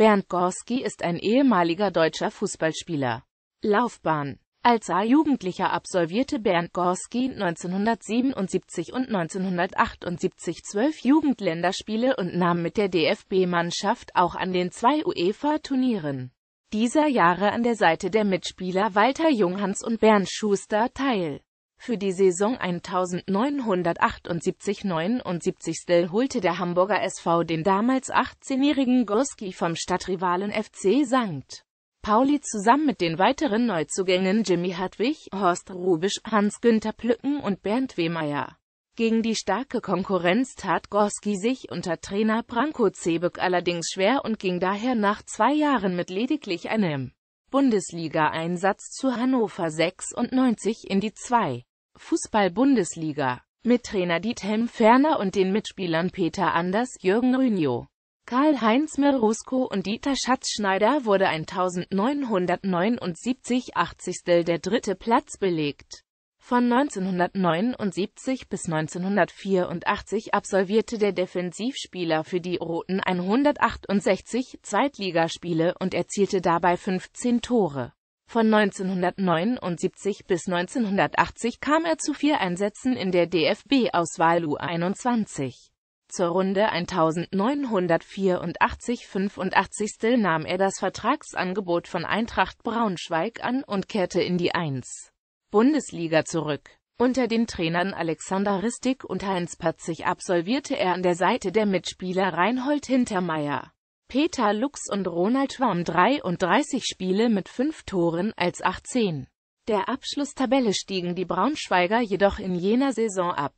Bernd Gorski ist ein ehemaliger deutscher Fußballspieler. Laufbahn Als A-Jugendlicher absolvierte Bernd Gorski 1977 und 1978 zwölf Jugendländerspiele und nahm mit der DFB-Mannschaft auch an den zwei UEFA-Turnieren dieser Jahre an der Seite der Mitspieler Walter Junghans und Bernd Schuster teil für die Saison 1978-79 holte der Hamburger SV den damals 18-jährigen Gorski vom Stadtrivalen FC St. Pauli zusammen mit den weiteren Neuzugängen Jimmy Hartwig, Horst Rubisch, Hans-Günther Plücken und Bernd Wehmeier. Gegen die starke Konkurrenz tat Gorski sich unter Trainer Branko Zebek allerdings schwer und ging daher nach zwei Jahren mit lediglich einem Bundesliga-Einsatz zu Hannover 96 in die 2. Fußball-Bundesliga. Mit Trainer Diethelm Ferner und den Mitspielern Peter Anders, Jürgen Rünio, Karl-Heinz Mirosko und Dieter Schatzschneider wurde 1979-80. der dritte Platz belegt. Von 1979 bis 1984 absolvierte der Defensivspieler für die Roten 168 Zweitligaspiele und erzielte dabei 15 Tore. Von 1979 bis 1980 kam er zu vier Einsätzen in der DFB-Auswahl U21. Zur Runde 1984 85. nahm er das Vertragsangebot von Eintracht Braunschweig an und kehrte in die 1. Bundesliga zurück. Unter den Trainern Alexander Ristig und Heinz Patzig absolvierte er an der Seite der Mitspieler Reinhold Hintermeier Peter Lux und Ronald Schwamm 33 Spiele mit 5 Toren als 18. Der Abschlusstabelle stiegen die Braunschweiger jedoch in jener Saison ab.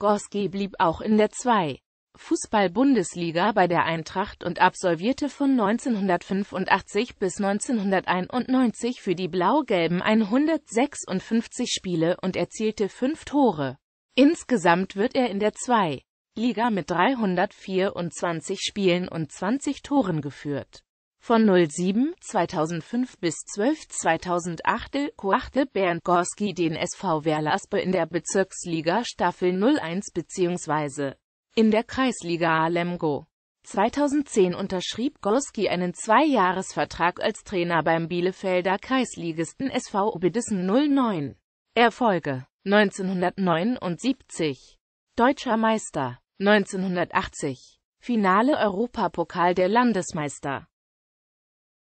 Gorski blieb auch in der 2. Fußball-Bundesliga bei der Eintracht und absolvierte von 1985 bis 1991 für die Blau-Gelben 156 Spiele und erzielte 5 Tore. Insgesamt wird er in der 2. Liga mit 324 Spielen und 20 Toren geführt. Von 07 2005 bis 12 2008 koachte Bernd Gorski den SV Werlaspe in der Bezirksliga Staffel 01 bzw. in der Kreisliga Alemgo. 2010 unterschrieb Gorski einen Zweijahresvertrag als Trainer beim Bielefelder Kreisligisten SV Obedissen 09. Erfolge 1979 Deutscher Meister 1980 Finale Europapokal der Landesmeister